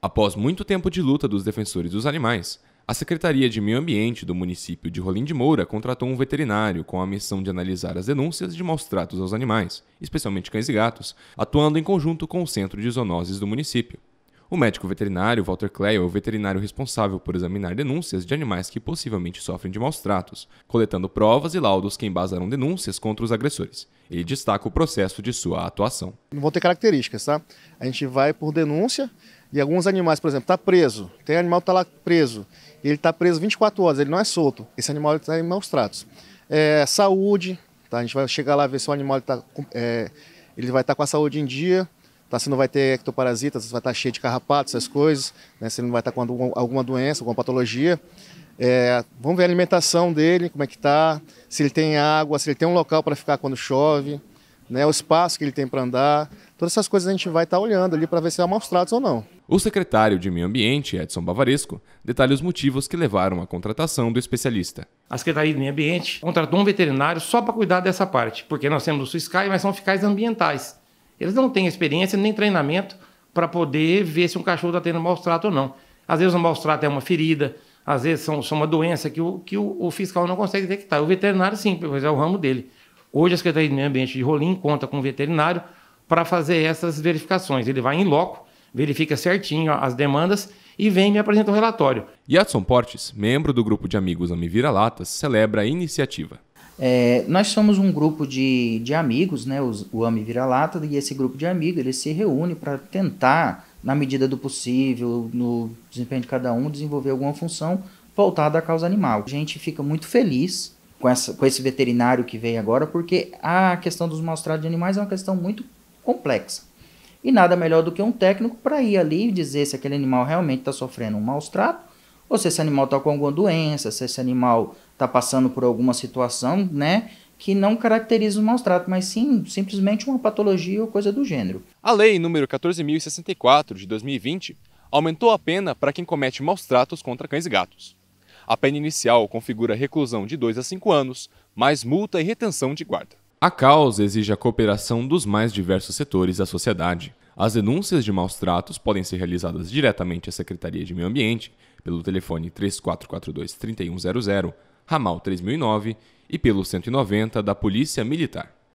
Após muito tempo de luta dos defensores dos animais, a Secretaria de Meio Ambiente do município de Rolim de Moura contratou um veterinário com a missão de analisar as denúncias de maus tratos aos animais, especialmente cães e gatos, atuando em conjunto com o Centro de Zoonoses do município. O médico veterinário Walter Clay é o veterinário responsável por examinar denúncias de animais que possivelmente sofrem de maus tratos, coletando provas e laudos que embasarão denúncias contra os agressores. Ele destaca o processo de sua atuação. Não vão ter características, tá? A gente vai por denúncia e alguns animais, por exemplo, está preso, tem animal que está lá preso, ele está preso 24 horas, ele não é solto, esse animal está em maus tratos. É, saúde, tá? a gente vai chegar lá ver se o animal está é, ele vai estar tá com a saúde em dia, Tá, você não vai ter ectoparasitas, você vai estar cheio de carrapatos, essas coisas, né? você não vai estar com alguma doença, alguma patologia. É, vamos ver a alimentação dele, como é que está, se ele tem água, se ele tem um local para ficar quando chove, né, o espaço que ele tem para andar. Todas essas coisas a gente vai estar olhando ali para ver se é maus-tratos ou não. O secretário de Meio Ambiente, Edson Bavaresco, detalha os motivos que levaram à contratação do especialista. A Secretaria de Meio Ambiente contratou um veterinário só para cuidar dessa parte, porque nós temos os SUSCAI, mas são fiscais ambientais. Eles não têm experiência nem treinamento para poder ver se um cachorro está tendo maus trato ou não. Às vezes o maus trato é uma ferida, às vezes são, são uma doença que, o, que o, o, fiscal não consegue detectar. O veterinário, sim, pois é o ramo dele. Hoje a Secretaria de Meio Ambiente de Rolim conta com um veterinário para fazer essas verificações. Ele vai em loco, verifica certinho as demandas e vem e me apresenta o um relatório. Yatson Portes, membro do grupo de amigos Amivira Latas, celebra a iniciativa. É, nós somos um grupo de, de amigos, né, os, o AMI Vira-Lata, e esse grupo de amigos ele se reúne para tentar, na medida do possível, no desempenho de cada um, desenvolver alguma função voltada à causa animal. A gente fica muito feliz com, essa, com esse veterinário que veio agora, porque a questão dos maus tratos de animais é uma questão muito complexa. E nada melhor do que um técnico para ir ali e dizer se aquele animal realmente está sofrendo um maus trato ou se esse animal está com alguma doença, se esse animal está passando por alguma situação, né? Que não caracteriza o maus trato, mas sim simplesmente uma patologia ou coisa do gênero. A lei número 14.064 de 2020 aumentou a pena para quem comete maus tratos contra cães e gatos. A pena inicial configura reclusão de 2 a 5 anos, mais multa e retenção de guarda. A causa exige a cooperação dos mais diversos setores da sociedade. As denúncias de maus tratos podem ser realizadas diretamente à Secretaria de Meio Ambiente, pelo telefone 3442-3100, ramal 3009 e pelo 190 da Polícia Militar.